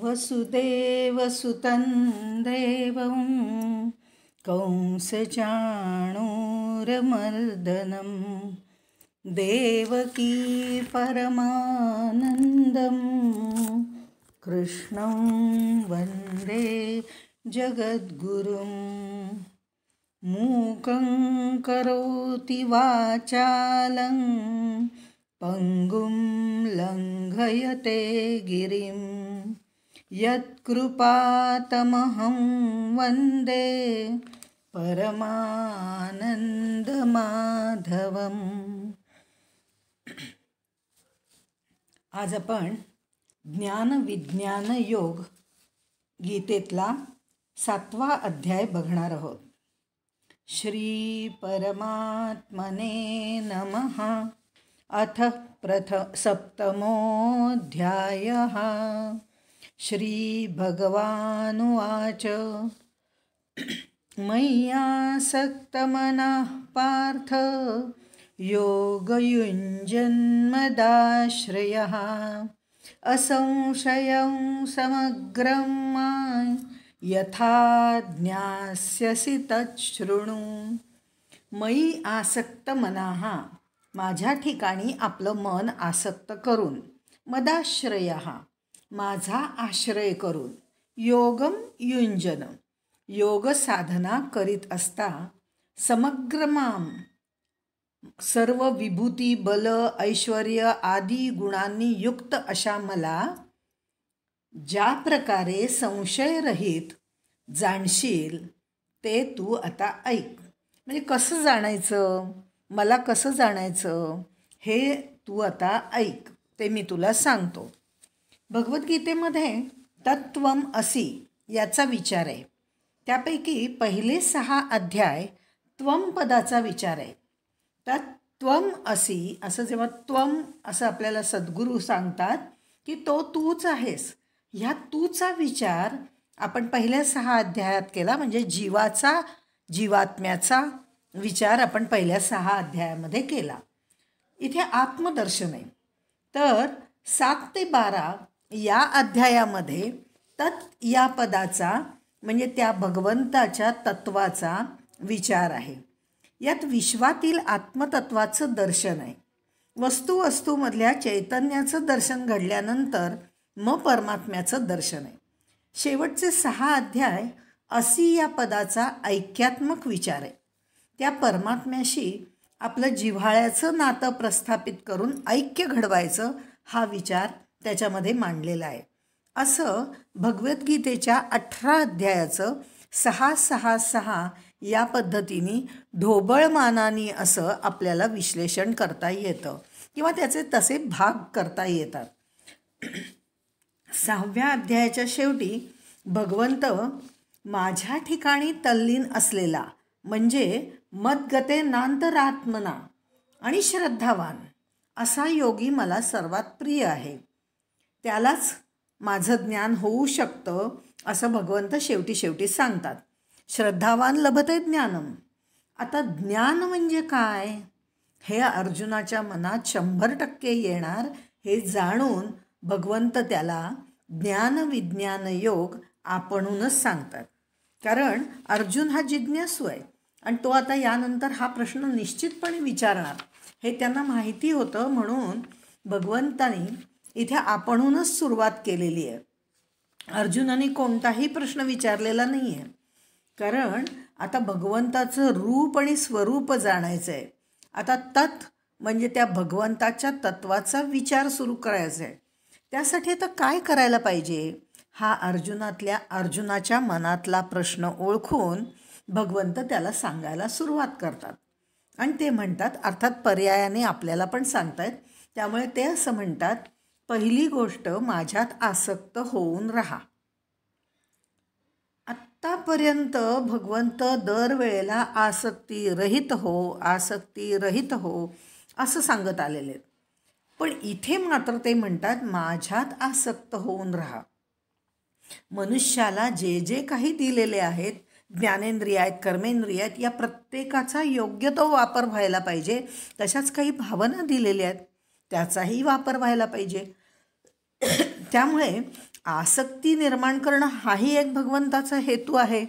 वसुदेवसुतन्देवं कंसचाणोरमर्दनं देवकी परमानन्दं कृष्णं वन्दे जगद्गुरुं मूकं करोति वाचालं पङ्गुं लङ्घयते गिरिम् यत्कृपातमहं वन्दे परमानंदमाधवं। आज आपण ज्ञान विज्ञान योग गीतेतला सातवा अध्याय बघणार आहोत श्री परमात्मने नमः अथ प्रथ सप्तमोऽध्यायः श्री श्रीभगवानुवाच मय्यासक्तमनः पार्थ योगयुञ्जन्मदाश्रयः असंशयं समग्रं यथा ज्ञास्यसि तच्छृणु मयी आसक्त मनाः माझ्या ठिकाणी आपलं मन आसक्त करून मदाश्रयः माझा आश्रय करून योगम युंजन योग साधना करीत असता समग्रमाम सर्व विभूती बल ऐश्वर आदी गुणांनी युक्त अशा मला ज्या प्रकारे संशयरहित जाणशील ते तू आता ऐक म्हणजे कसं जाणायचं मला कसं जाणायचं हे तू आता ऐक ते मी तुला सांगतो भगवद्गीतेमध्ये तत्वम असी याचा विचार आहे त्यापैकी पहिले सहा अध्याय त्वम पदाचा विचार आहे तत्त्वम त्वम असी असं जेव्हा त्वम असं आपल्याला सद्गुरू सांगतात की तो तूच आहेस ह्या तूचा विचार आपण पहिल्या सहा अध्यायात केला म्हणजे जीवाचा जीवात्म्याचा विचार आपण पहिल्या सहा अध्यायामध्ये केला इथे आत्मदर्शन आहे तर सात ते बारा या अध्यायामध्ये तत् या पदाचा म्हणजे त्या भगवंताच्या तत्वाचा विचार आहे यात विश्वातील आत्मतत्वाचं दर्शन आहे वस्तूवस्तूमधल्या चैतन्याचं दर्शन घडल्यानंतर म परमात्म्याचं दर्शन आहे शेवटचे सहा अध्याय असी या पदाचा ऐक्यात्मक विचार आहे त्या परमात्म्याशी आपलं जिव्हाळ्याचं नातं प्रस्थापित करून ऐक्य घडवायचं हा विचार त्याच्यामध्ये मांडलेलं आहे असं भगवद्गीतेच्या अठरा अध्यायाचं सहा सहा सहा या पद्धतीने ढोबळमानाने असं आपल्याला विश्लेषण करता येतं किंवा त्याचे तसे भाग करता येतात सहाव्या अध्यायाच्या शेवटी भगवंत माझ्या ठिकाणी तल्लीन असलेला म्हणजे मदगते नांतरात्मना आणि श्रद्धावान असा योगी मला सर्वात प्रिय आहे त्यालाच माझं ज्ञान होऊ शकतं असं भगवंत शेवटी शेवटी सांगतात श्रद्धावान लभते ज्ञानम आता ज्ञान म्हणजे काय हे अर्जुनाच्या मनात शंभर टक्के येणार हे जाणून भगवंत त्याला ज्ञान विज्ञान योग आपणूनच सांगतात कारण अर्जुन हा जिज्ञासू आहे आणि तो आता यानंतर हा प्रश्न निश्चितपणे विचारणार हे त्यांना माहिती होतं म्हणून भगवंतानी इथे आपणहूनच सुरुवात केलेली आहे अर्जुनाने कोणताही प्रश्न विचारलेला नाही आहे कारण आता भगवंताचं रूप आणि स्वरूप जाणायचं आहे आता तत् म्हणजे त्या भगवंताच्या तत्वाचा विचार सुरू करायचा आहे त्यासाठी आता काय करायला पाहिजे हा अर्जुनातल्या अर्जुनाच्या मनातला प्रश्न ओळखून भगवंत त्याला सांगायला सुरुवात करतात आणि ते म्हणतात अर्थात पर्यायाने आपल्याला पण सांगतायत त्यामुळे ते असं म्हणतात पहिली गोष्ट माझ्यात आसक्त होऊन राहा आत्तापर्यंत भगवंत दरवेळेला आसक्ती रहित हो आसक्ती रहित हो असं सांगत आलेले आहेत पण इथे मात्र ते म्हणतात माझ्यात आसक्त होऊन राहा मनुष्याला जे जे काही दिलेले आहेत ज्ञानेंद्रिय आहेत कर्मेंद्रिय आहेत या प्रत्येकाचा योग्य तो वापर व्हायला पाहिजे तशाच काही भावना दिलेल्या आहेत त्याचाही वापर व्हायला पाहिजे त्यामुळे आसक्ती निर्माण करणं हाही एक भगवंताचा हेतू आहे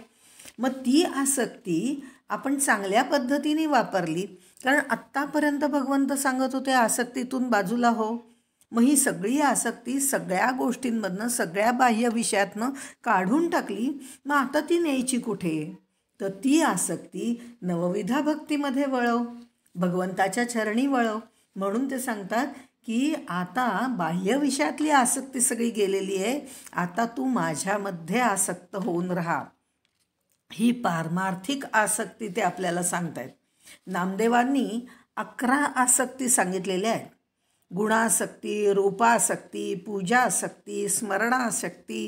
मग ती आसक्ती आपण चांगल्या पद्धतीने वापरली कारण आत्तापर्यंत भगवंत सांगत होते आसक्तीतून बाजूला हो मग ही सगळी आसक्ती सगळ्या गोष्टींमधनं सगळ्या बाह्य विषयातनं काढून टाकली मग आता ती न्यायची कुठे तर ती आसक्ती नवविधा भक्तीमध्ये वळव भगवंताच्या चरणी वळव म्हणून ते सांगतात की आता बाह्य विषयातली आसक्ती सगळी गेलेली आहे आता तू माझ्यामध्ये आसक्त होऊन राहा ही पारमार्थिक आसक्ती ते आपल्याला सांगतायत नामदेवांनी अकरा आसक्ती सांगितलेल्या आहेत गुणासक्ती रूपासक्ती पूजासक्ती स्मरणासक्ती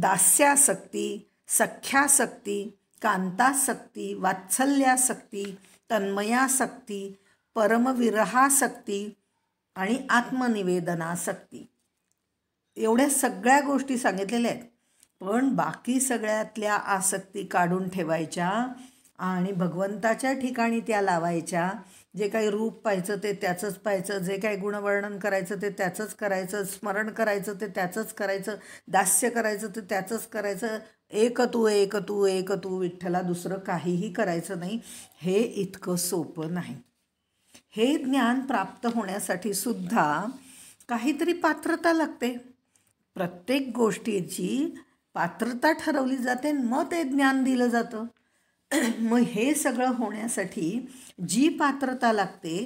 दास्यासक्ती सख्यासक्ती कांतासक्ती वात्सल्यासक्ती तन्मयासक्ती परमविरहासक्ती आणि आत्मनिवेदनासक्ती एवढ्या सगळ्या गोष्टी सांगितलेल्या आहेत पण बाकी सगळ्यातल्या आसक्ती काढून ठेवायच्या आणि भगवंताच्या ठिकाणी त्या लावायच्या जे काही रूप पाहायचं ते त्याचंच पाहायचं जे काही गुणवर्णन करायचं ते त्याचंच करायचं स्मरण करायचं ते त्याचंच करायचं दास्य करायचं ते त्याचंच करायचं एक तू एक तू एक तू विठ्ठला दुसरं काहीही करायचं नाही हे इतकं सोपं नाही हे ज्ञान प्राप्त होण्यासाठी सुद्धा काहीतरी पात्रता लागते प्रत्येक गोष्टीची पात्रता ठरवली जाते मग ते ज्ञान दिलं जातं मग हे सगळं होण्यासाठी जी पात्रता लागते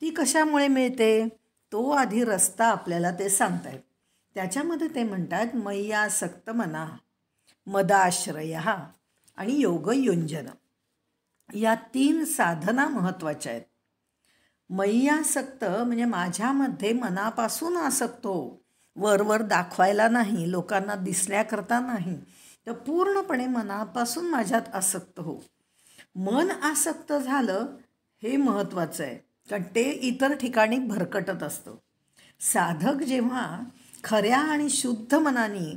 ती कशामुळे मिळते तो आधी रस्ता आपल्याला ते सांगतायत त्याच्यामध्ये ते म्हणतात मैया मना मदाश्रय आणि योगयुंजन या तीन साधना महत्त्वाच्या आहेत मय्यासक्त म्हणजे माझ्यामध्ये मनापासून आसक्त हो वरवर दाखवायला नाही लोकांना दिसण्याकरता नाही तर पूर्णपणे मनापासून माझ्यात आसक्त हो मन आसक्त झालं हे महत्त्वाचं आहे कारण ते इतर ठिकाणी भरकटत असतं साधक जेव्हा खऱ्या आणि शुद्ध मनाने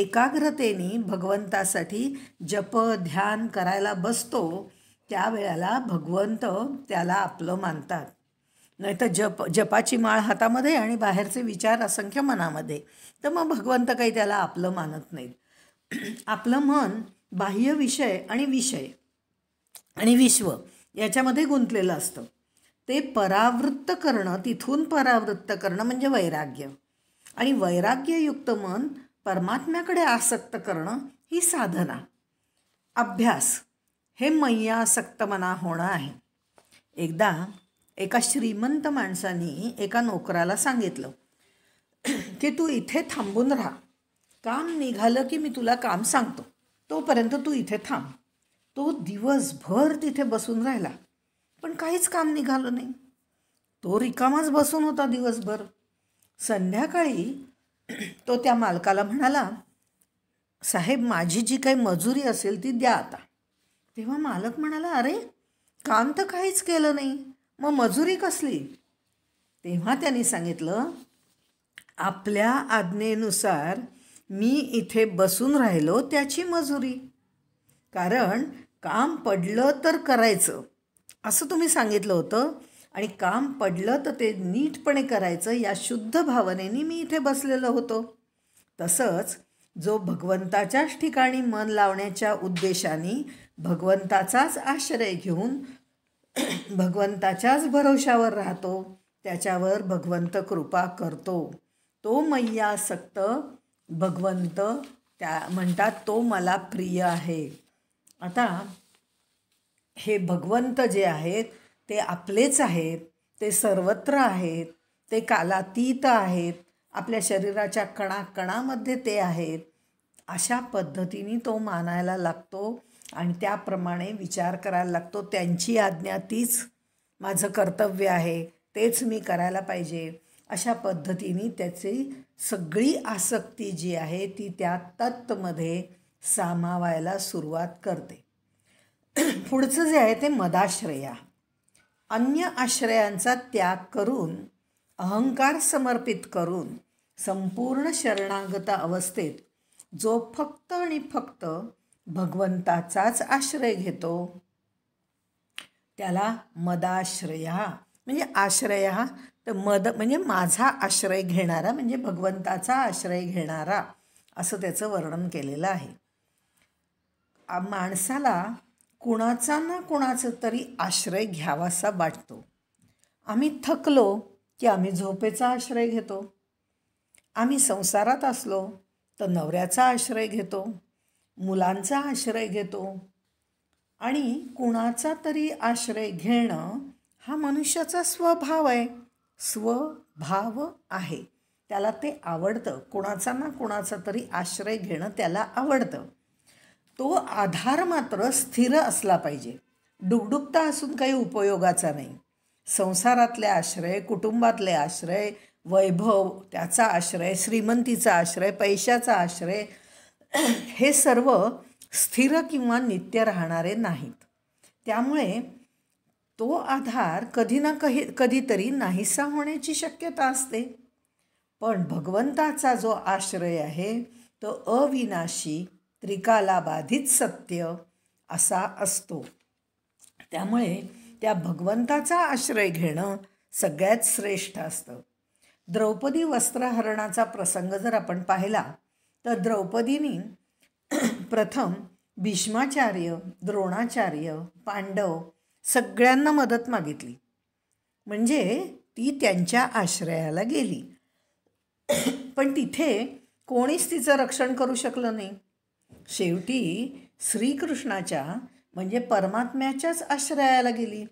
एकाग्रतेने भगवंतासाठी जप ध्यान करायला बसतो त्यावेळेला भगवंत त्याला आपलं मानतात तर जप जपाची माळ हातामध्ये आणि बाहेरचे विचार असंख्य मनामध्ये तर मग भगवंत काही त्याला आपलं मानत नाहीत आपलं मन बाह्य विषय आणि विषय आणि विश्व याच्यामध्ये गुंतलेलं असतं ते परावृत्त करणं तिथून परावृत्त करणं म्हणजे वैराग्य आणि वैराग्ययुक्त मन परमात्म्याकडे आसक्त करणं ही साधना अभ्यास हे मय्यासक्त मना होणं आहे एकदा एका श्रीमंत माणसाने एका नोकराला सांगितलं की तू इथे थांबून राहा काम निघालं की मी तुला काम सांगतो तोपर्यंत तू इथे थांब तो दिवसभर तिथे बसून राहिला पण काहीच काम निघालं नाही तो रिकामाच बसून होता दिवसभर संध्याकाळी तो त्या मालकाला म्हणाला साहेब माझी जी काही मजुरी असेल ती द्या आता तेव्हा मालक म्हणाला अरे काम तर काहीच केलं नाही मग मजुरी कसली तेव्हा त्यांनी सांगितलं आपल्या आज्ञेनुसार मी इथे बसून राहिलो त्याची मजुरी कारण काम पडलं तर करायचं असं तुम्ही सांगितलं होतं आणि काम पडलं तर ते नीटपणे करायचं या शुद्ध भावनेने मी इथे बसलेलो होतो तसंच जो भगवंताच्याच ठिकाणी मन लावण्याच्या उद्देशाने भगवंताचाच आश्रय घेऊन भगवंताच्याच भरोशावर राहतो त्याच्यावर भगवंत कृपा करतो तो मैया सक्त भगवंत त्या म्हणतात तो मला प्रिय आहे आता हे भगवंत जे आहेत ते आपलेच आहेत ते सर्वत्र आहेत ते कालातीत आहेत आपल्या शरीराच्या कणाकणामध्ये ते आहेत अशा पद्धतीने तो मानायला लागतो आणि त्याप्रमाणे विचार करायला लागतो त्यांची आज्ञा तीच माझं कर्तव्य आहे तेच मी करायला पाहिजे अशा पद्धतीने त्याची सगळी आसक्ती जी आहे ती त्या तत्त्वमध्ये सामावायला सुरुवात करते पुढचं जे आहे ते मदाश्रया अन्य आश्रयांचा त्याग करून अहंकार समर्पित करून संपूर्ण शरणागता अवस्थेत जो फक्त आणि फक्त भगवंताचाच आश्रय घेतो त्याला मदाश्रय म्हणजे आश्रय तर मद म्हणजे माझा आश्रय घेणारा म्हणजे भगवंताचा आश्रय घेणारा असं त्याचं वर्णन केलेलं आहे माणसाला कुणाचा ना कुणाचं तरी आश्रय घ्यावासा वाटतो आम्ही थकलो की आम्ही झोपेचा आश्रय घेतो आम्ही संसारात असलो तर नवऱ्याचा आश्रय घेतो मुलांचा आश्रय घेतो आणि कुणाचा तरी आश्रय घेणं हा मनुष्याचा स्वभाव आहे स्वभाव आहे त्याला ते आवडतं कुणाचा ना कुणाचा तरी आश्रय घेणं त्याला आवडतं तो आधार मात्र स्थिर असला पाहिजे डुगडुगता असून काही उपयोगाचा नाही संसारातले आश्रय कुटुंबातले आश्रय वैभव त्याचा आश्रय श्रीमंतीचा आश्रय पैशाचा आश्रय हे सर्व स्थिर किंवा नित्य राहणारे नाहीत त्यामुळे तो आधार कधी ना कधी कधीतरी नाहीसा होण्याची शक्यता असते पण भगवंताचा जो आश्रय आहे तो अविनाशी त्रिकाला बाधित सत्य असा असतो त्यामुळे त्या भगवंताचा आश्रय घेणं सगळ्यात श्रेष्ठ असतं द्रौपदी वस्त्रहरणाचा प्रसंग जर आपण पाहिला तर द्रौपदीनी प्रथम भीष्माचार्य द्रोणाचार्य पांडव सगळ्यांना मदत मागितली म्हणजे ती त्यांच्या आश्रयाला गेली पण तिथे कोणीच तिचं रक्षण करू शकलं नाही शेवटी श्रीकृष्णाच्या म्हणजे परमात्म्याच्याच आश्रयाला गेली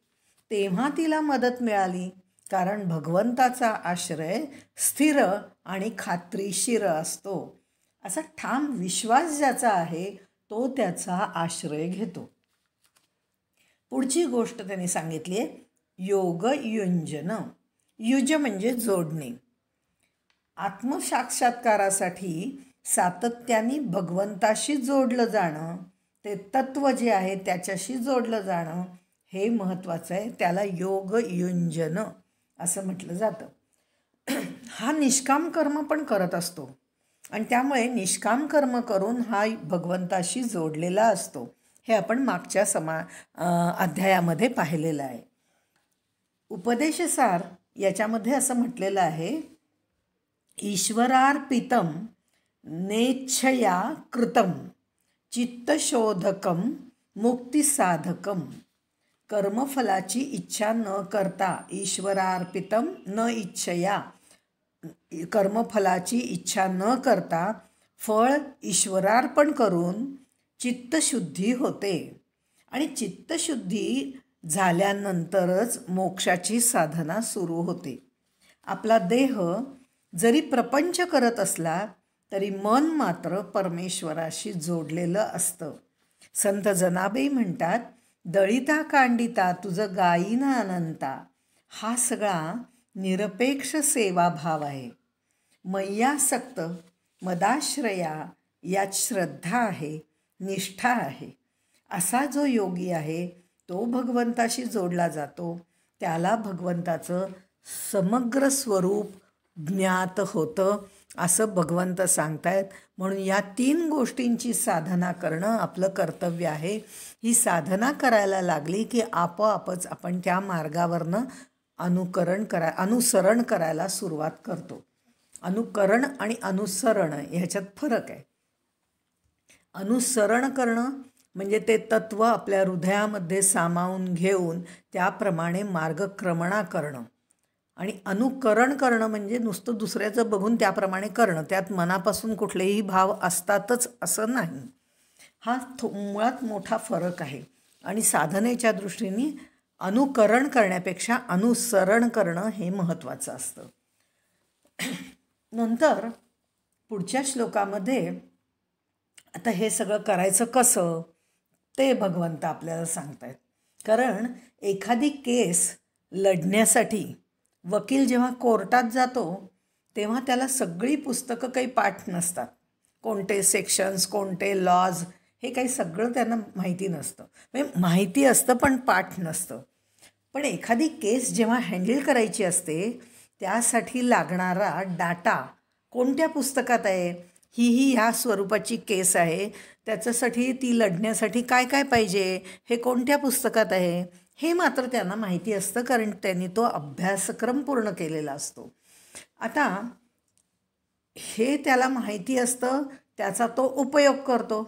तेव्हा तिला मदत मिळाली कारण भगवंताचा आश्रय स्थिर आणि खात्रीशीर असतो असा ठाम विश्वास ज्याचा आहे तो त्याचा आश्रय घेतो पुढची गोष्ट त्यांनी सांगितली आहे योग युंजन युज म्हणजे जोडणे आत्मसाक्षात्कारासाठी सातत्याने भगवंताशी जोडलं जाणं ते तत्व जे आहे त्याच्याशी जोडलं जाणं हे महत्त्वाचं आहे त्याला योग युंजन असं म्हटलं जातं हा निष्काम कर्म पण करत असतो आणि त्यामुळे निष्काम कर्म करून हा भगवंताशी जोडलेला असतो हे आपण मागच्या समा अध्यायामध्ये पाहिलेलं आहे उपदेशसार याच्यामध्ये असं म्हटलेलं आहे ईश्वरार्पितम नेच्छया कृतम चित्तशोधकम मुक्तिसाधकम कर्मफलाची इच्छा न करता ईश्वरार्पितम न इच्छया कर्मफलाची इच्छा न करता फळ ईश्वरार्पण करून चित्तशुद्धी होते आणि चित्तशुद्धी झाल्यानंतरच मोक्षाची साधना सुरू होते आपला देह जरी प्रपंच करत असला तरी मन मात्र परमेश्वराशी जोडलेलं असतं संत जनाबे म्हणतात दळिता कांडिता तुझं गायीनं अनंता हा सगळा निरपेक्ष सेवाभाव आहे मय्यासक्त मदाश्रया यात श्रद्धा आहे निष्ठा आहे असा जो योगी आहे तो भगवंताशी जोडला जातो त्याला भगवंताचं समग्र स्वरूप ज्ञात होतं असं भगवंत सांगतायत म्हणून या तीन गोष्टींची साधना करणं आपलं कर्तव्य आहे ही साधना करायला लागली की आपोआपच आपण त्या मार्गावरनं अनुकरण करा अनुसरण करायला सुरुवात करतो अनुकरण आणि अनुसरण ह्याच्यात फरक आहे अनुसरण करणं म्हणजे ते तत्व आपल्या हृदयामध्ये सामावून घेऊन त्याप्रमाणे मार्गक्रमणा करणं आणि अनुकरण करणं म्हणजे नुसतं दुसऱ्याचं बघून त्याप्रमाणे करणं त्यात मनापासून कुठलेही भाव असतातच असं नाही हा थो मुळात मोठा फरक आहे आणि साधनेच्या दृष्टीने अनुकरण करण्यापेक्षा अनुसरण करणं हे महत्त्वाचं असतं नंतर पुढच्या श्लोकामध्ये आता हे सगळं करायचं कसं ते भगवंत आपल्याला सांगतायत कारण एखादी केस लढण्यासाठी वकील जेव्हा कोर्टात जातो तेव्हा त्याला सगळी पुस्तकं काही पाठ नसतात कोणते सेक्शन्स कोणते लॉज हे काही सगळं त्यांना माहिती नसतं म्हणजे माहिती असतं पण पाठ नसतं पण एखादी केस जेव्हा हँडल करायची असते त्यासाठी लागणारा डाटा कोणत्या पुस्तकात आहे ही ही ह्या स्वरूपाची केस आहे त्याच्यासाठी ती लढण्यासाठी काय काय पाहिजे हे कोणत्या पुस्तकात आहे हे मात्र त्यांना माहिती असतं कारण त्यांनी तो अभ्यासक्रम पूर्ण केलेला असतो आता हे त्याला माहिती असतं त्याचा तो उपयोग करतो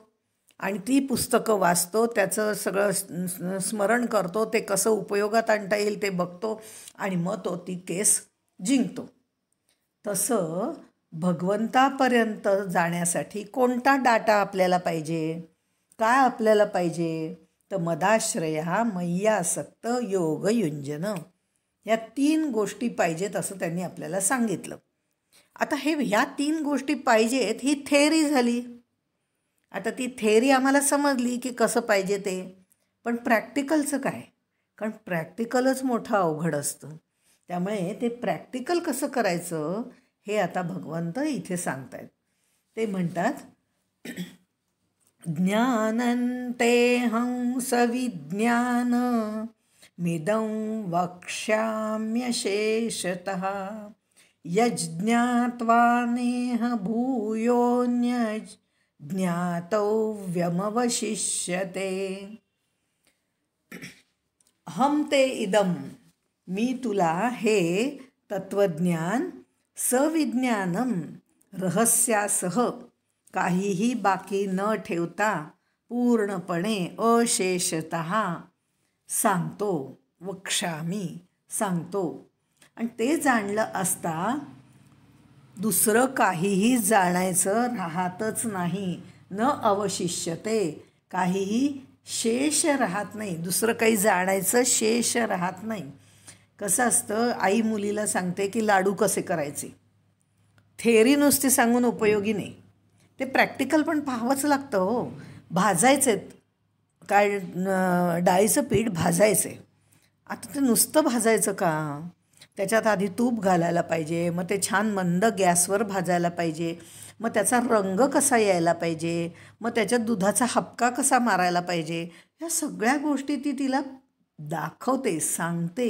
आणि ती पुस्तकं वाचतो त्याचं सगळं स्मरण करतो ते कसं उपयोगात आणता येईल ते बघतो आणि मग तो ती केस जिंकतो तसं भगवंतापर्यंत जाण्यासाठी कोणता डाटा आपल्याला पाहिजे काय आपल्याला पाहिजे तर मदाश्रया हा मय्यासक्त योग युंजन या तीन गोष्टी पाहिजेत असं त्यांनी आपल्याला सांगितलं आता हे ह्या तीन गोष्टी पाहिजेत ही थेअरी झाली आता ती थेअरी आम्हाला समजली की कसं पाहिजे ते पण प्रॅक्टिकलचं काय कारण प्रॅक्टिकलच मोठं अवघड असतं त्यामुळे ते प्रॅक्टिकल कसं करायचं हे आता भगवंत इथे आहेत ते म्हणतात हंस सविज्ञान मिदं वक्ष्याम्यशेषत यज्ज्ञात्वा नेह भूयोऽन्यज् ज्ञातव्यमवशिष्यते हम ते इदम मी तुला हे तत्वज्ञान सविज्ञानम रहस्यासह काहीही बाकी न ठेवता पूर्णपणे अशेषत सांगतो वक्षामी सांगतो आणि ते जाणलं असता दुसरं काहीही जाणायचं राहतच नाही न अवशिष्यते काहीही शेष राहत नाही दुसरं काही जाणायचं शेष राहत नाही कसं असतं आई मुलीला सांगते की लाडू कसे करायचे थेअरी नुसती सांगून उपयोगी नाही ते प्रॅक्टिकल पण पाहावंच लागतं हो भाजायचे काय डाळीचं पीठ भाजायचं आहे आता ते नुसतं भाजायचं का त्याच्यात आधी तूप घालायला पाहिजे मग ते छान मंद गॅसवर भाजायला पाहिजे मग त्याचा रंग कसा यायला पाहिजे मग त्याच्यात दुधाचा हपका कसा मारायला पाहिजे ह्या सगळ्या गोष्टी ती तिला दाखवते सांगते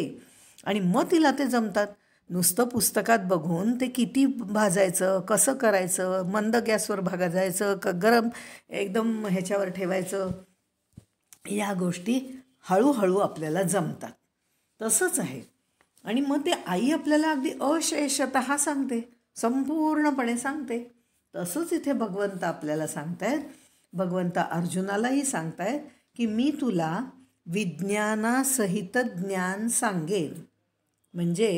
आणि मग तिला ते जमतात नुसतं पुस्तकात बघून ते किती भाजायचं कसं करायचं मंद गॅसवर भाजायचं क गरम एकदम ह्याच्यावर ठेवायचं या गोष्टी हळूहळू आपल्याला जमतात तसंच आहे आणि मग ते आई आपल्याला अगदी अशेषत सांगते संपूर्णपणे सांगते तसंच इथे भगवंत आपल्याला सांगतायत भगवंत अर्जुनालाही सांगतायत की मी तुला विज्ञानासहित ज्ञान सांगेन म्हणजे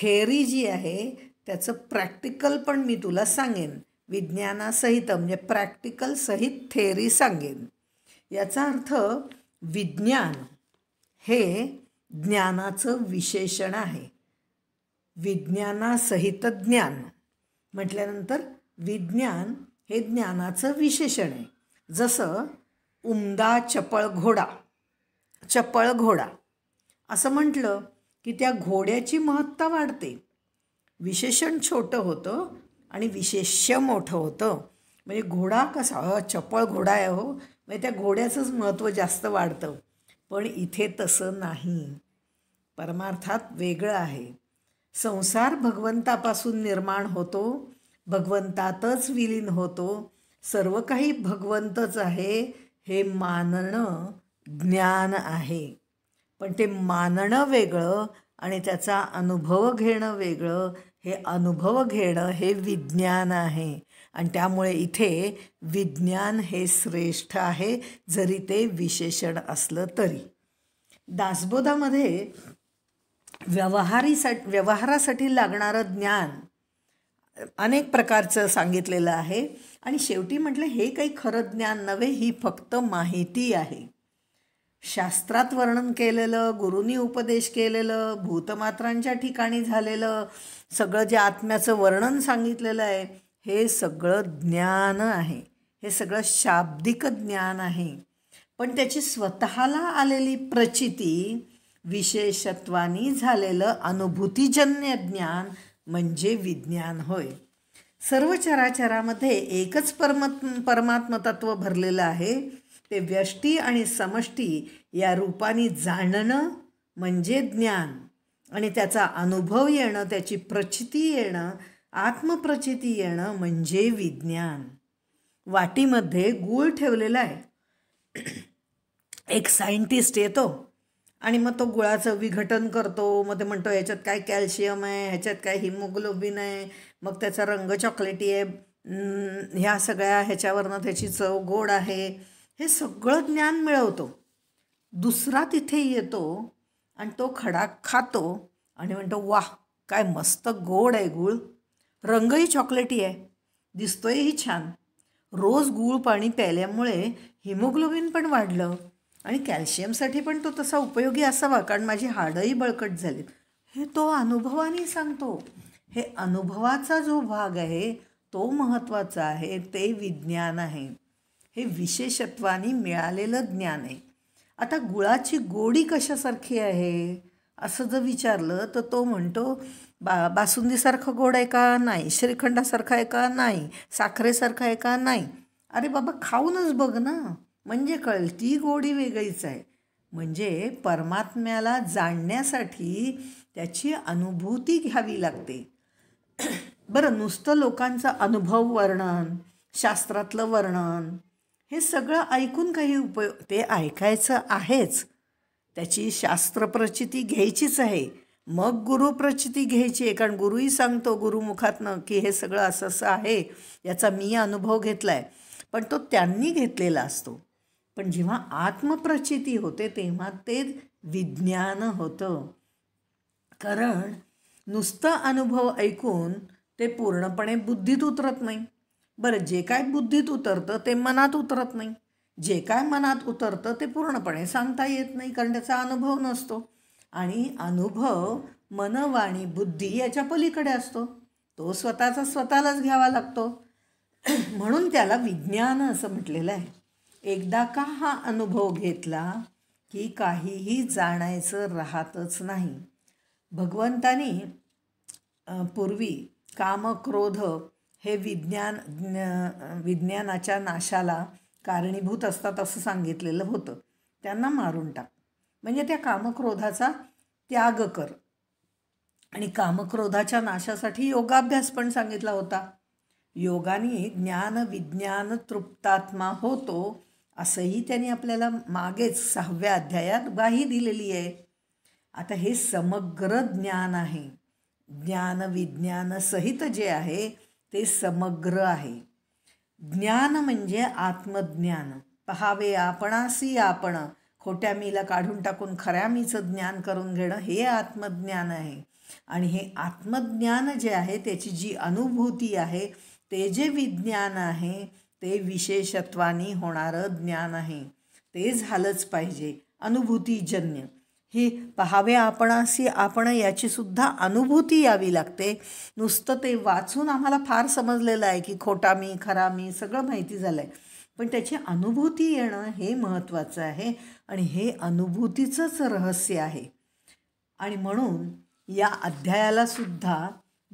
थेअरी जी आहे त्याचं प्रॅक्टिकल पण मी तुला सांगेन विज्ञानासहित म्हणजे प्रॅक्टिकल सहित थेअरी सांगेन याचा अर्थ विज्ञान हे ज्ञानाचं विशेषण आहे विज्ञानासहित ज्ञान म्हटल्यानंतर विज्ञान हे ज्ञानाचं विशेषण आहे जसं उमदा चपळ घोडा चपळ घोडा असं म्हटलं की त्या घोड्याची महत्ता वाढते विशेषण छोटं होतं आणि विशेष्य मोठं होतं म्हणजे घोडा कसा चपळ घोडा आहे हो म्हणजे त्या घोड्याचंच महत्त्व जास्त वाढतं पण इथे तसं नाही परमार्थात वेगळं आहे संसार भगवंतापासून निर्माण होतो भगवंतातच विलीन होतो सर्व काही भगवंतच आहे हे मानणं ज्ञान आहे पण ते मानणं वेगळं आणि त्याचा अनुभव घेणं वेगळं हे अनुभव घेणं हे विज्ञान आहे आणि त्यामुळे इथे विज्ञान हे श्रेष्ठ आहे जरी ते विशेषण असलं तरी दासबोधामध्ये व्यवहारीसाठी व्यवहारासाठी लागणारं ज्ञान अनेक प्रकारचं सांगितलेलं आहे आणि शेवटी म्हटलं हे काही खरं ज्ञान नव्हे ही फक्त माहिती आहे शास्त्रात वर्णन केलेलं गुरुनी उपदेश केलेलं भूतमात्रांच्या ठिकाणी झालेलं सगळं जे आत्म्याचं वर्णन सांगितलेलं आहे हे सगळं ज्ञान आहे हे सगळं शाब्दिक ज्ञान आहे पण त्याची स्वतःला आलेली प्रचिती विशेषत्वानी झालेलं अनुभूतीजन्य ज्ञान म्हणजे विज्ञान होय सर्व चराचरामध्ये एकच परमात्म परमात्मतत्व भरलेलं आहे ते व्यष्टी आणि समष्टी या रूपाने जाणणं म्हणजे ज्ञान आणि त्याचा अनुभव येणं त्याची प्रचिती येणं आत्मप्रचिती येणं म्हणजे विज्ञान वाटीमध्ये गूळ ठेवलेला आहे एक सायंटिस्ट येतो आणि मग तो गुळाचं विघटन करतो मग ते म्हणतो ह्याच्यात काय कॅल्शियम आहे ह्याच्यात काय हिमोग्लोबिन आहे मग त्याचा रंग चॉकलेटी आहे ह्या सगळ्या ह्याच्यावरनं त्याची चव गोड आहे हे सगळं ज्ञान मिळवतो दुसरा तिथे येतो आणि तो खडा खातो आणि म्हणतो वाह काय मस्त गोड आहे गुळ रंगही चॉकलेटी आहे दिसतोयही छान रोज गूळ पाणी प्यायल्यामुळे हिमोग्लोबिन पण वाढलं आणि कॅल्शियमसाठी पण तो तसा उपयोगी असावा कारण माझी हाडंही बळकट झाली हे तो अनुभवाने सांगतो हे अनुभवाचा जो भाग आहे तो महत्त्वाचा आहे ते विज्ञान आहे हे विशेषत्वाने मिळालेलं ज्ञान आहे आता गुळाची गोडी कशासारखी आहे असं जर विचारलं तर तो म्हणतो बा बासुंदीसारखं गोड आहे का नाही श्रीखंडासारखं आहे का नाही साखरेसारखं आहे का नाही अरे बाबा खाऊनच बघ ना म्हणजे कळेल ती गोडी वेगळीच आहे म्हणजे परमात्म्याला जाणण्यासाठी त्याची अनुभूती घ्यावी लागते बरं नुसतं लोकांचं अनुभव वर्णन शास्त्रातलं वर्णन हे सगळं ऐकून काही उपयोग ते ऐकायचं आहेच त्याची शास्त्रप्रचिती घ्यायचीच आहे मग गुरुप्रचिती घ्यायची आहे कारण गुरुही सांगतो गुरुमुखातनं की हे सगळं असं असं आहे याचा मी अनुभव घेतला आहे पण तो त्यांनी घेतलेला असतो पण जेव्हा आत्मप्रचिती होते तेव्हा ते विज्ञान होतं कारण नुसतं अनुभव ऐकून ते पूर्णपणे बुद्धीत उतरत नाही बरं जे काय बुद्धीत उतरतं ते मनात उतरत नाही जे काय मनात उतरतं ते पूर्णपणे सांगता येत नाही कारण त्याचा अनुभव नसतो आणि अनुभव मनवाणी बुद्धी याच्या पलीकडे असतो तो स्वतःचा स्वतःलाच घ्यावा लागतो म्हणून त्याला विज्ञान असं म्हटलेलं आहे एकदा का हा अनुभव घेतला की काहीही जाणायचं राहतच नाही भगवंतानी पूर्वी काम क्रोध हे विज्ञान विज्ञानाच्या नाशाला कारणीभूत असतात असं सांगितलेलं होतं त्यांना मारून टाक म्हणजे त्या कामक्रोधाचा त्याग कर आणि कामक्रोधाच्या नाशासाठी योगाभ्यास पण सांगितला होता योगाने ज्ञान विज्ञान तृप्तात्मा होतो असंही त्यांनी आपल्याला मागेच सहाव्या अध्यायात ग्वाही दिलेली आहे आता हे समग्र ज्ञान आहे ज्ञान विज्ञान सहित जे आहे ते समग्र आहे ज्ञान म्हणजे आत्मज्ञान पहावे आपणासी आपण खोट्या मीला काढून टाकून खऱ्या मीचं ज्ञान करून घेणं हे आत्मज्ञान आहे आणि हे आत्मज्ञान जे आहे त्याची जी अनुभूती आहे ते जे विज्ञान आहे ते विशेषत्वानी होणारं ज्ञान आहे ते झालंच पाहिजे अनुभूतीजन्य हे पहावे आपणासी आपण याचीसुद्धा अनुभूती यावी लागते नुसतं ते वाचून आम्हाला फार समजलेलं आहे की खोटा मी खरा मी सगळं माहिती झालं आहे पण त्याची अनुभूती येणं हे महत्त्वाचं आहे आणि हे अनुभूतीचंच रहस्य आहे आणि म्हणून या अध्यायाला सुद्धा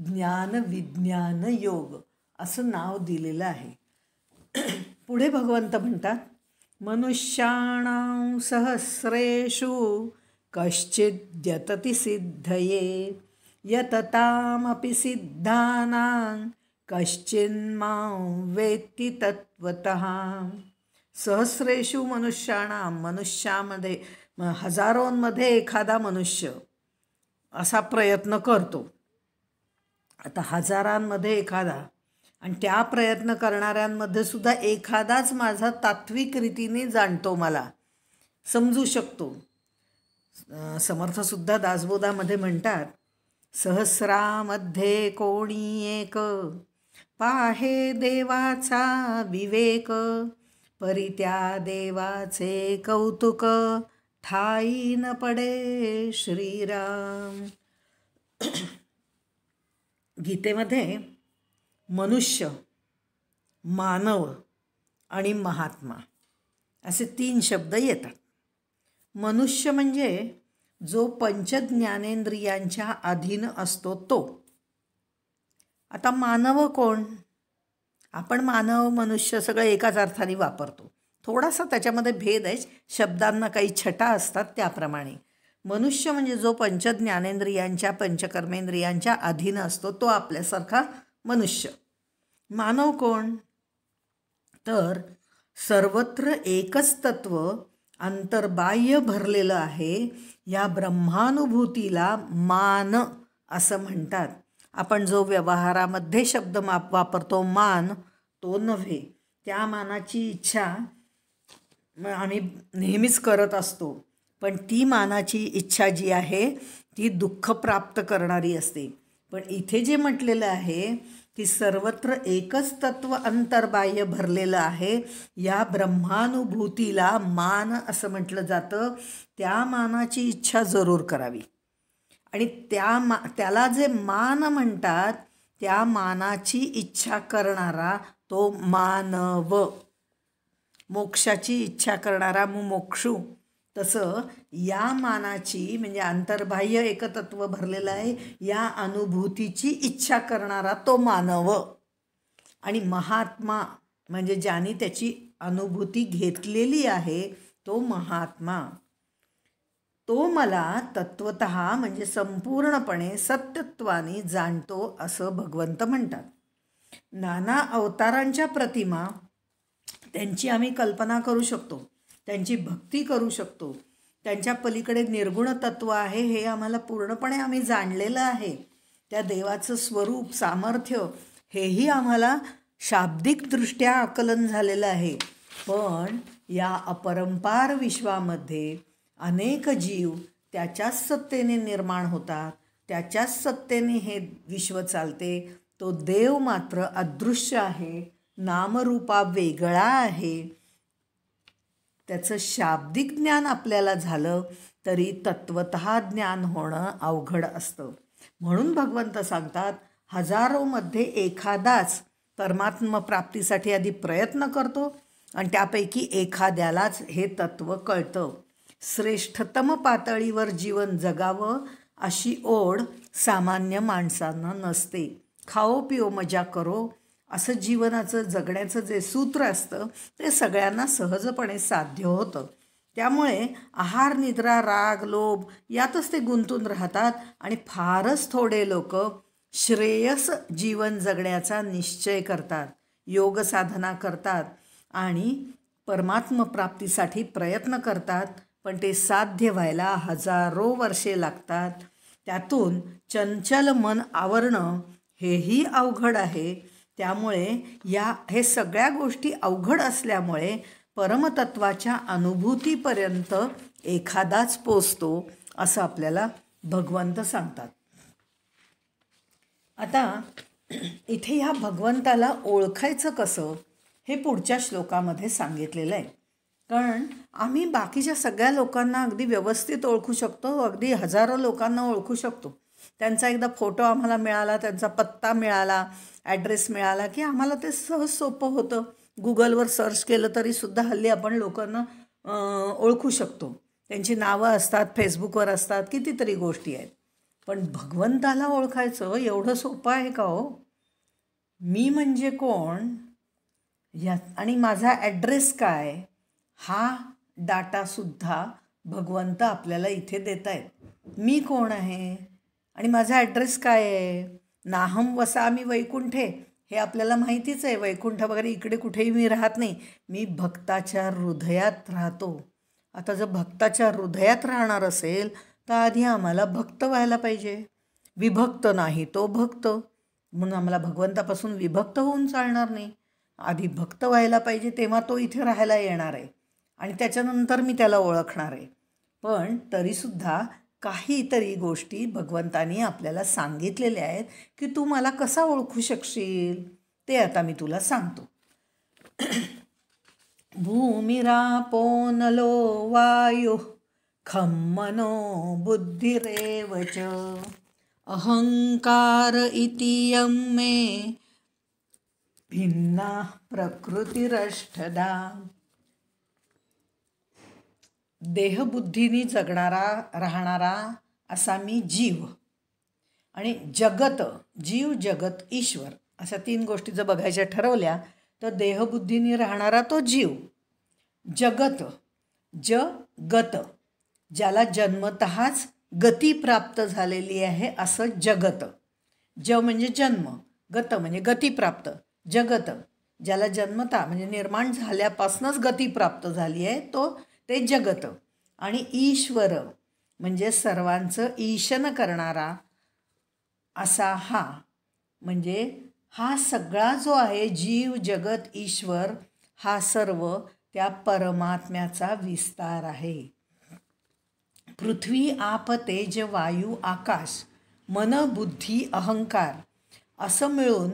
ज्ञान विज्ञान योग असं नाव दिलेलं आहे पुढे भगवंत म्हणतात मनुष्याणां सहस्रेषु कश्चिद्यतती सिद्धये यततामपि सिद्धानां कश्चिन्मां वेत्ति तत्त्वतः सहस्रेषु मनुष्याणा मनुष्यामध्ये हजारोंमध्ये एखादा मनुष्य असा प्रयत्न करतो आता हजारांमध्ये एखादा आणि त्या प्रयत्न करणाऱ्यांमध्ये सुद्धा एखादाच माझा तात्विक रीतीने जाणतो मला समजू शकतो समर्थसुद्धा दासबोधामध्ये म्हणतात सहस्रामध्ये कोणी एक पाहे देवाचा विवेक परी त्या देवाचे कौतुक ठाई न पडे श्रीराम गीतेमध्ये मनुष्य मानव आणि महात्मा असे तीन शब्द येतात मनुष्य म्हणजे जो पंचज्ञानेंद्रियांच्या अधीन असतो तो आता मानव कोण आपण मानव मनुष्य सगळं एकाच अर्थाने वापरतो थोडासा त्याच्यामध्ये भेद आहे शब्दांना काही छटा असतात त्याप्रमाणे मनुष्य म्हणजे जो पंचज्ञानेंद्रियांच्या पंचकर्मेंद्रियांच्या अधीन असतो तो आपल्यासारखा मनुष्य मानव कोण तर सर्वत्र एकच तत्व अंतर्बाह्य भरलेलं आहे या ब्रह्मानुभूतीला मान असं म्हणतात आपण जो व्यवहारामध्ये शब्द माप वापरतो मान तो नव्हे त्या मानाची इच्छा आम्ही नेहमीच करत असतो पण ती मानाची इच्छा जी आहे ती दुःख प्राप्त करणारी असते पण इथे जे म्हटलेलं आहे की सर्वत्र एकच तत्व अंतर्बाह्य भरलेलं आहे या ब्रह्मानुभूतीला मान असं म्हटलं जातं त्या मानाची इच्छा जरूर करावी आणि त्या मा त्याला जे मान म्हणतात त्या मानाची इच्छा करणारा तो मानव मोक्षाची इच्छा करणारा मोक्षू तसं या मानाची म्हणजे आंतरबाह्य एकतत्व भरलेलं आहे या अनुभूतीची इच्छा करणारा तो मानव आणि महात्मा म्हणजे ज्याने त्याची अनुभूती घेतलेली आहे तो महात्मा तो मला तत्वत म्हणजे संपूर्णपणे सत्यत्वाने जाणतो असं भगवंत म्हणतात नाना अवतारांच्या प्रतिमा त्यांची आम्ही कल्पना करू शकतो त्यांची भक्ती करू शकतो त्यांच्या पलीकडे निर्गुण तत्व आहे हे आम्हाला पूर्णपणे आम्ही जाणलेलं आहे त्या देवाचं स्वरूप सामर्थ्य हेही आम्हाला शाब्दिकदृष्ट्या आकलन झालेलं आहे पण या अपरंपार विश्वामध्ये अनेक जीव त्याच्याच सत्तेने निर्माण होतात त्याच्याच सत्तेने हे विश्व चालते तो देव मात्र अदृश्य आहे नामरूपा वेगळा आहे त्याचं शाब्दिक ज्ञान आपल्याला झालं तरी तत्वत ज्ञान होणं अवघड असतं म्हणून भगवंत सांगतात हजारोमध्ये एखादाच परमात्म प्राप्तीसाठी आधी प्रयत्न करतो आणि त्यापैकी एखाद्यालाच हे तत्व कळतं श्रेष्ठतम पातळीवर जीवन जगावं अशी ओढ सामान्य माणसांना नसते खाओ पिओ मजा करो असं जीवनाचं जगण्याचं जे सूत्र असतं ते सगळ्यांना सहजपणे साध्य होतं त्यामुळे आहार निद्रा राग लोभ यातच ते गुंतून राहतात आणि फारच थोडे लोक श्रेयस जीवन जगण्याचा निश्चय करतात योग साधना करतात आणि परमात्मप्राप्तीसाठी प्रयत्न करतात पण ते साध्य व्हायला हजारो वर्षे लागतात त्यातून चंचल मन आवरणं हेही अवघड आहे त्यामुळे या हे सगळ्या गोष्टी अवघड असल्यामुळे परमतत्वाच्या अनुभूतीपर्यंत एखादाच पोचतो असं आपल्याला भगवंत सांगतात आता इथे ह्या भगवंताला ओळखायचं कसं हे पुढच्या श्लोकामध्ये सांगितलेलं आहे कारण आम्ही बाकीच्या सगळ्या लोकांना अगदी व्यवस्थित ओळखू शकतो अगदी हजारो लोकांना ओळखू शकतो त्यांचा एकदा फोटो आम्हाला मिळाला त्यांचा पत्ता मिळाला ॲड्रेस मिळाला की आम्हाला ते सहज सोपं होतं गुगलवर सर्च केलं तरीसुद्धा हल्ली आपण लोकांना ओळखू शकतो त्यांची नावं असतात फेसबुकवर असतात कितीतरी गोष्टी आहेत पण भगवंताला ओळखायचं एवढं सोपं आहे का हो मी म्हणजे कोण या आणि माझा ॲड्रेस काय हा डाटासुद्धा भगवंत आपल्याला इथे देत आहेत मी कोण आहे आणि माझा ॲड्रेस काय आहे नाहम वसा वसामी वैकुंठे हे आपल्याला माहितीच आहे वैकुंठ वगैरे इकडे कुठेही मी राहत नाही मी भक्ताच्या हृदयात राहतो आता जर भक्ताच्या हृदयात राहणार असेल तर आधी आम्हाला भक्त व्हायला पाहिजे विभक्त नाही तो भक्त म्हणून आम्हाला भगवंतापासून विभक्त होऊन चालणार नाही आधी भक्त व्हायला पाहिजे तेव्हा तो इथे राहायला येणार आहे आणि त्याच्यानंतर मी त्याला ओळखणार आहे पण तरीसुद्धा काहीतरी गोष्टी भगवंतानी आपल्याला सांगितलेल्या आहेत की तू मला कसा ओळखू शकशील ते आता मी तुला सांगतो भूमिरा पोनलो वायु खम्मनो बुद्धिरेव अहंकार इतियम मे भिन्ना प्रकृतिरष्टदा देहबुद्धीनी जगणारा राहणारा असा मी जीव आणि जगत जीव जगत ईश्वर अशा तीन गोष्टी जर बघायच्या ठरवल्या तर देहबुद्धीनी राहणारा तो जीव जगत ज गत ज्याला जन्मतःच गती प्राप्त झालेली आहे असं जगत ज म्हणजे जन्म गत म्हणजे गती प्राप्त जगत ज्याला जन्मता म्हणजे निर्माण झाल्यापासूनच गती प्राप्त झाली आहे तो ते जगत आणि ईश्वर म्हणजे सर्वांचं ईशन करणारा असा हा म्हणजे हा सगळा जो आहे जीव जगत ईश्वर हा सर्व त्या परमात्म्याचा विस्तार आहे पृथ्वी आप तेज वायू आकाश मन बुद्धी अहंकार असं मिळून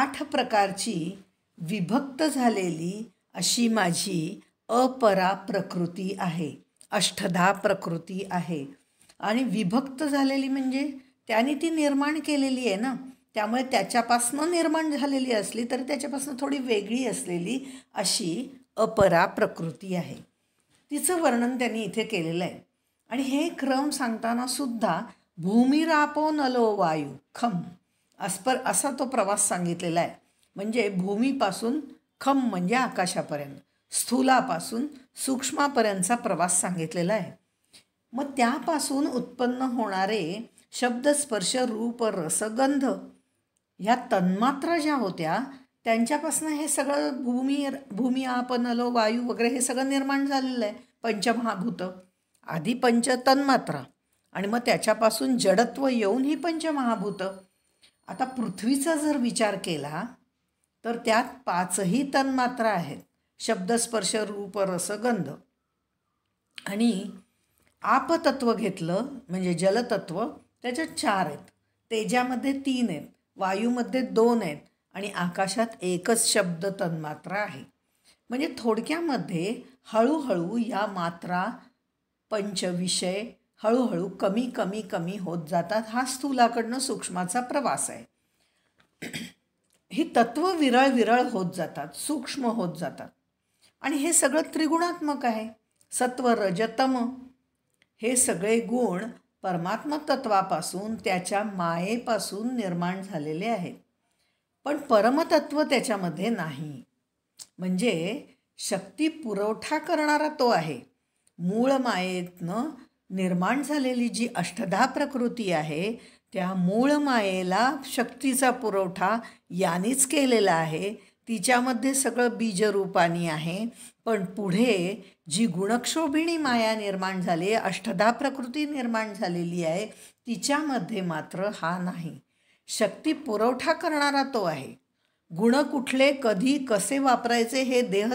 आठ प्रकारची विभक्त झालेली अशी माझी अपरा प्रकृती आहे अष्टधा प्रकृती आहे आणि विभक्त झालेली म्हणजे त्याने ती निर्माण केलेली आहे ना त्यामुळे त्याच्यापासनं निर्माण झालेली असली तरी त्याच्यापासून थोडी वेगळी असलेली अशी अपरा प्रकृती आहे तिचं वर्णन त्यांनी इथे केलेलं आहे आणि हे क्रम सांगताना सुद्धा भूमिरापो नलो वायू खम अस्पर असा तो प्रवास सांगितलेला आहे म्हणजे भूमीपासून खम म्हणजे आकाशापर्यंत स्थूलापासून सूक्ष्मापर्यंतचा प्रवास सांगितलेला आहे मग त्यापासून उत्पन्न होणारे शब्दस्पर्श रूप रसगंध ह्या तन्मात्रा ज्या होत्या त्यांच्यापासून हे सगळं भूमी भूमी आपनलो वायू वगैरे हे सगळं निर्माण झालेलं आहे पंचमहाभूतं आधी पंच तन्मात्रा आणि मग त्याच्यापासून जडत्व येऊन ही पंचमहाभूतं आता पृथ्वीचा जर विचार केला तर त्यात पाचही तन्मात्रा आहेत शब्दस्पर्श रूप रसगंध आणि आपतत्व घेतलं म्हणजे जलतत्व त्याच्यात चार आहेत तेजामध्ये तीन आहेत वायूमध्ये दोन आहेत आणि आकाशात एकच शब्द तन्मात्रा आहे म्हणजे थोडक्यामध्ये हळूहळू या मात्रा पंचविषय हळूहळू कमी कमी कमी होत जातात हा स्थूलाकडनं सूक्ष्माचा प्रवास आहे ही तत्व विरळ विरळ होत जातात सूक्ष्म होत जातात आणि हे सगळं त्रिगुणात्मक आहे सत्व रजतम हे सगळे गुण परमात्मा तत्वापासून त्याच्या मायेपासून निर्माण झालेले आहेत पण परमतत्व त्याच्यामध्ये नाही म्हणजे शक्ती पुरवठा करणारा तो आहे मूळ मायेतनं निर्माण झालेली जी अष्टधा प्रकृती आहे त्या मूळ मायेला शक्तीचा पुरवठा यानीच केलेला आहे तिच्यामध्ये सगळं बीजरूपानी आहे पण पुढे जी गुणक्षोभिणी माया निर्माण झाली अष्टधा प्रकृती निर्माण झालेली आहे तिच्यामध्ये मात्र हा नाही शक्ती पुरवठा करणारा तो आहे गुण कुठले कधी कसे वापरायचे हे देह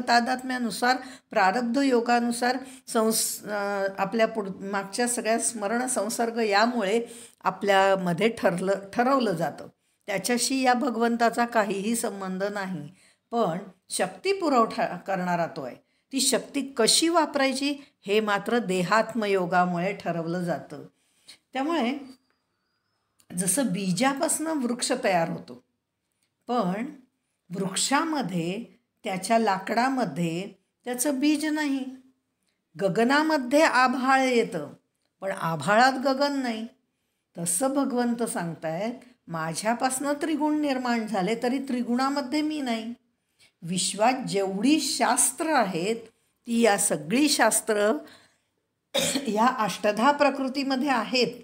प्रारब्ध योगानुसार संस आपल्या पुढ मागच्या सगळ्या स्मरण संसर्ग यामुळे आपल्यामध्ये ठरलं ठरवलं जातं त्याच्याशी या भगवंताचा काहीही संबंध नाही पण शक्ती पुरवठा करणारा तो आहे ती शक्ती कशी वापरायची हे मात्र देहात्मयोगामुळे ठरवलं जातं त्यामुळे जसं बीजापासनं वृक्ष तयार होतो पण वृक्षामध्ये त्याच्या लाकडामध्ये त्याचं बीज नाही गगनामध्ये आभाळ येतं पण आभाळात गगन नाही तसं भगवंत सांगतायत माझ्यापासनं त्रिगुण निर्माण झाले तरी त्रिगुणामध्ये मी नाही विश्वात जेवढी शास्त्र आहेत ती या सगळी शास्त्र या अष्टधा प्रकृतीमध्ये आहेत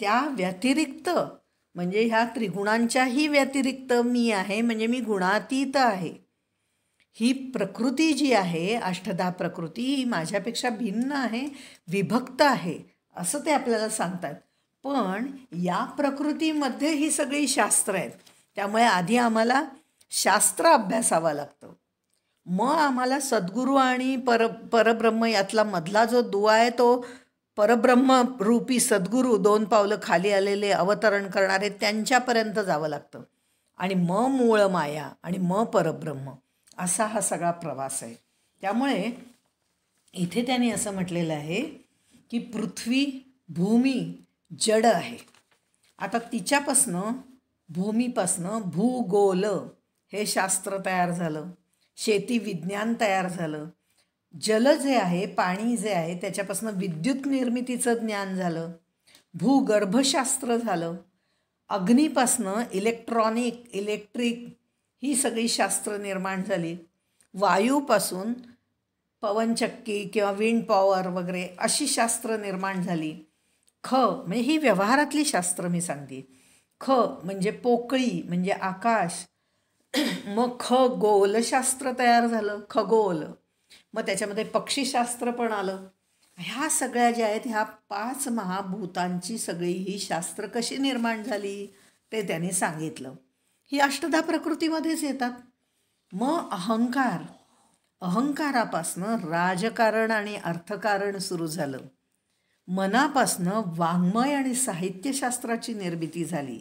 त्या व्यतिरिक्त म्हणजे ह्या त्रिगुणांच्याही व्यतिरिक्त मी आहे म्हणजे मी गुणातीत आहे ही प्रकृती जी आहे अष्टधा प्रकृती ही माझ्यापेक्षा भिन्न आहे विभक्त आहे असं ते आपल्याला सांगतात पण या प्रकृतीमध्ये ही सगळी शास्त्र आहेत त्यामुळे आधी आम्हाला शास्त्र अभ्यासावा लागतो मग आम्हाला सद्गुरू आणि पर परब्रह्म यातला मधला जो दुवा आहे तो परब्रह्म रूपी सद्गुरू दोन पावलं खाली आलेले अवतरण करणारे त्यांच्यापर्यंत जावं लागतं आणि म मूळ माया आणि म परब्रह्म असा हा सगळा प्रवास आहे त्यामुळे इथे त्यांनी असं म्हटलेलं आहे की पृथ्वी भूमी जड आहे आता तिच्यापासनं भूमीपासनं भूगोल हे शास्त्र तयार झालं शेती विज्ञान तयार झालं जल जे आहे पाणी जे आहे त्याच्यापासून विद्युत निर्मितीचं ज्ञान झालं भूगर्भशास्त्र झालं अग्नीपासनं इलेक्ट्रॉनिक इलेक्ट्रिक ही सगळी शास्त्र निर्माण झाली वायूपासून पवनचक्की किंवा विंड पॉवर वगैरे अशी शास्त्र निर्माण झाली ख म्हणजे ही व्यवहारातली शास्त्र मी सांगते ख म्हणजे पोकळी म्हणजे आकाश मग खगोलशास्त्र तयार झालं खगोल मग त्याच्यामध्ये पक्षीशास्त्र पण आलं ह्या सगळ्या ज्या आहेत ह्या पाच महाभूतांची सगळी ही शास्त्र कशी निर्माण झाली ते त्याने सांगितलं ही अष्टधा प्रकृतीमध्येच येतात मग अहंकार अहंकारापासनं राजकारण आणि अर्थकारण सुरू झालं मनापासनं वाङ्मय आणि साहित्यशास्त्राची निर्मिती झाली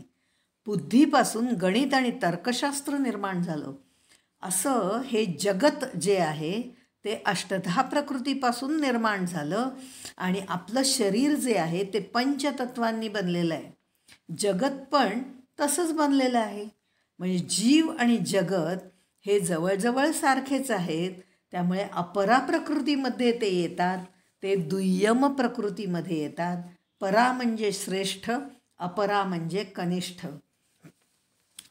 बुद्धीपासून गणित आणि तर्कशास्त्र निर्माण झालं असं हे जगत जे आहे ते अष्टधा प्रकृतीपासून निर्माण झालं आणि आपलं शरीर जे आहे ते पंचतत्वांनी बनलेलं आहे जगत पण तसंच बनलेलं आहे म्हणजे जीव आणि जगत हे जवळजवळ सारखेच आहेत त्यामुळे अपरा प्रकृतीमध्ये ते येतात ते दुय्यम प्रकृतीमध्ये येतात परा म्हणजे श्रेष्ठ अपरा म्हणजे कनिष्ठ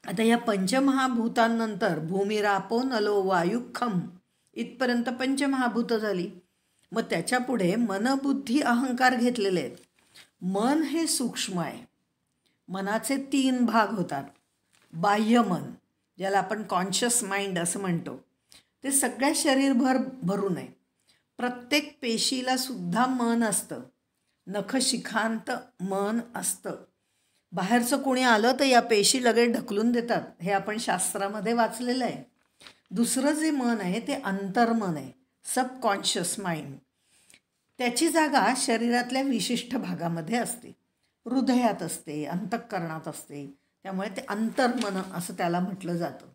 आता या पंचमहाभूतांनंतर भूमिरापो नलो वायुखम इथपर्यंत पंचमहाभूत झाली मग त्याच्यापुढे मनबुद्धी अहंकार घेतलेले आहेत मन हे सूक्ष्म आहे मनाचे तीन भाग होतात बाह्य मन ज्याला आपण कॉन्शियस माइंड असं म्हणतो ते सगळ्या शरीरभर भरून आहे प्रत्येक पेशीला सुद्धा मन असतं नखशिखांत मन असतं बाहेरचं कुणी आलं तर या पेशी लगेच ढकलून देतात हे आपण शास्त्रामध्ये वाचलेलं आहे दुसरं जे मन आहे ते अंतर्मन आहे सबकॉन्शियस माइंड त्याची जागा शरीरातल्या विशिष्ट भागामध्ये असते हृदयात असते अंतःकरणात असते त्यामुळे ते अंतर्मन असं त्याला म्हटलं जातं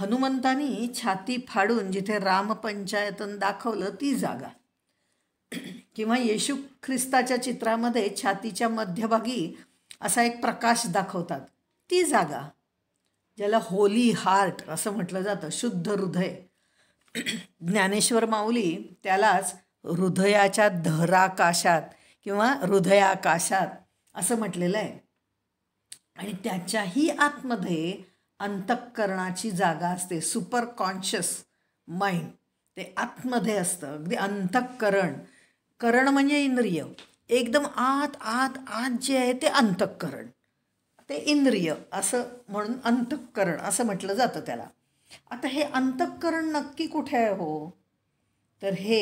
हनुमंतानी छाती फाडून जिथे रामपंचायतन दाखवलं ती जागा किंवा येशू ख्रिस्ताच्या चित्रामध्ये छातीच्या मध्यभागी असा एक प्रकाश दाखवतात ती जागा ज्याला होली हार्ट असं म्हटलं जातं शुद्ध हृदय ज्ञानेश्वर माऊली त्यालाच हृदयाच्या धराकाशात किंवा हृदयाकाशात असं म्हटलेलं आहे आणि त्याच्याही आतमध्ये अंतःकरणाची जागा असते सुपर कॉन्शियस माइंड ते आतमध्ये असतं अगदी अंतःकरण करण म्हणजे इंद्रिय एकदम आत आत आत जे आहे ते अंतःकरण ते इंद्रिय असं म्हणून अंतःकरण असं म्हटलं जातं त्याला आता हे अंतःकरण नक्की कुठे आहे हो तर हे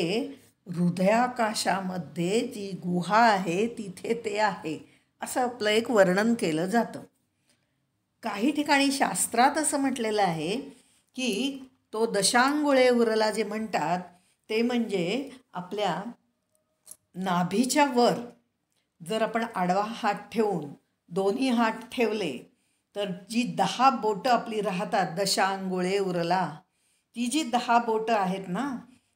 हृदयाकाशामध्ये जी गुहा आहे तिथे ते आहे असं आपलं एक वर्णन केलं जातं काही ठिकाणी शास्त्रात असं म्हटलेलं आहे की तो दशांगुळे उरला जे म्हणतात ते म्हणजे आपल्या नाभीच्या वर जर आपण आडवा हात ठेवून दोन्ही हात ठेवले तर जी दहा बोटं आपली राहतात दशा अंघोळे उरला ती जी दहा बोटं आहेत ना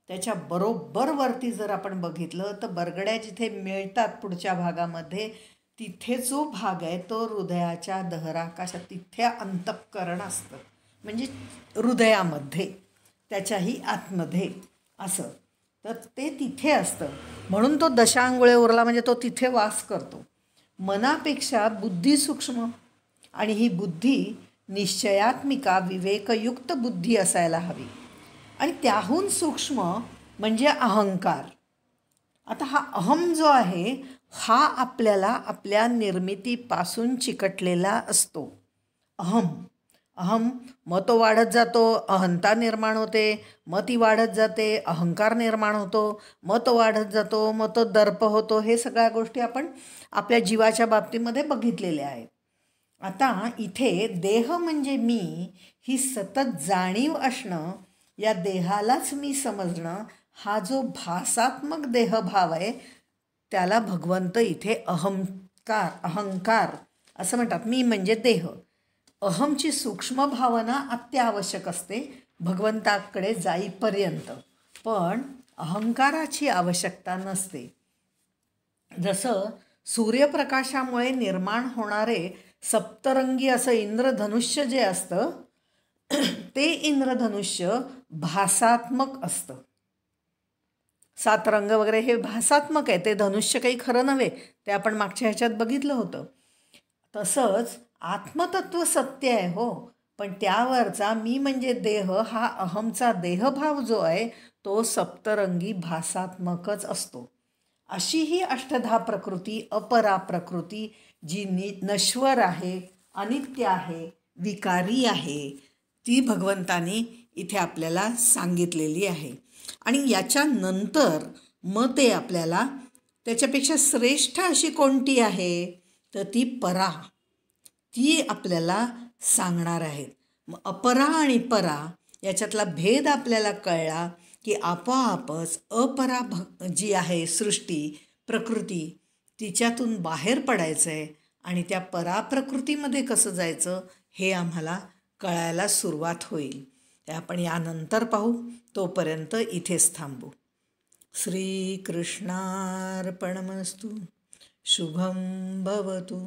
त्याच्या बरोबर वरती जर आपण बघितलं तर बरगड्या जिथे मिळतात पुढच्या भागामध्ये तिथे जो भाग आहे तो हृदयाच्या दहराकाशात तिथे अंतःकरण असतं म्हणजे हृदयामध्ये त्याच्याही आतमध्ये असं तर ते तिथे असतं म्हणून तो दशांगुळे उरला म्हणजे तो तिथे वास करतो मनापेक्षा बुद्धी सूक्ष्म आणि ही बुद्धी निश्चयात्मिका विवेकयुक्त बुद्धी असायला हवी आणि त्याहून सूक्ष्म म्हणजे अहंकार आता हा अहम जो आहे हा आपल्याला आपल्या निर्मितीपासून चिकटलेला असतो अहम अहम मतो वाढत जातो अहंता निर्माण होते मती वाढत जाते अहंकार निर्माण होतो मत वाढत जातो मत दर्प होतो हे सगळ्या गोष्टी आपण आपल्या जीवाच्या बाबतीमध्ये बघितलेल्या आहेत आता इथे देह म्हणजे मी ही सतत जाणीव असणं या देहालाच मी समजणं हा जो भासात्मक देहभाव आहे त्याला भगवंत इथे अहंकार अहंकार असं म्हणतात मी म्हणजे देह अहमची सूक्ष्म भावना अत्यावश्यक असते भगवंताकडे जाईपर्यंत पण अहंकाराची आवश्यकता नसते जसं सूर्यप्रकाशामुळे निर्माण होणारे सप्तरंगी असं इंद्रधनुष्य जे असतं ते इंद्रधनुष्य भासात्मक असतं सात रंग वगैरे हे भासात्मक आहे ते धनुष्य काही खरं नव्हे ते आपण मागच्या ह्याच्यात बघितलं होतं तसंच आत्मतत्व सत्य आहे हो पण त्यावरचा मी म्हणजे देह हा अहमचा देहभाव जो आहे तो सप्तरंगी भासात्मकच असतो अशी ही अष्टधा प्रकृती अपरा प्रकृती जी नि नश्वर आहे अनित्य आहे विकारी आहे ती भगवंतानी इथे आपल्याला सांगितलेली आहे आणि याच्यानंतर मग ते आपल्याला त्याच्यापेक्षा श्रेष्ठ अशी कोणती आहे तर ती परा ती आपल्याला सांगणार आहेत मग अपरा आणि परा याच्यातला भेद आपल्याला कळला की आपोआपच अपरा भ जी आहे सृष्टी प्रकृती तिच्यातून बाहेर पडायचं आहे आणि त्या पराप्रकृतीमध्ये कसं जायचं हे आम्हाला कळायला सुरुवात होईल ते आपण यानंतर पाहू तोपर्यंत इथेच थांबू श्रीकृष्णार्पणमस्तू शुभम भवतु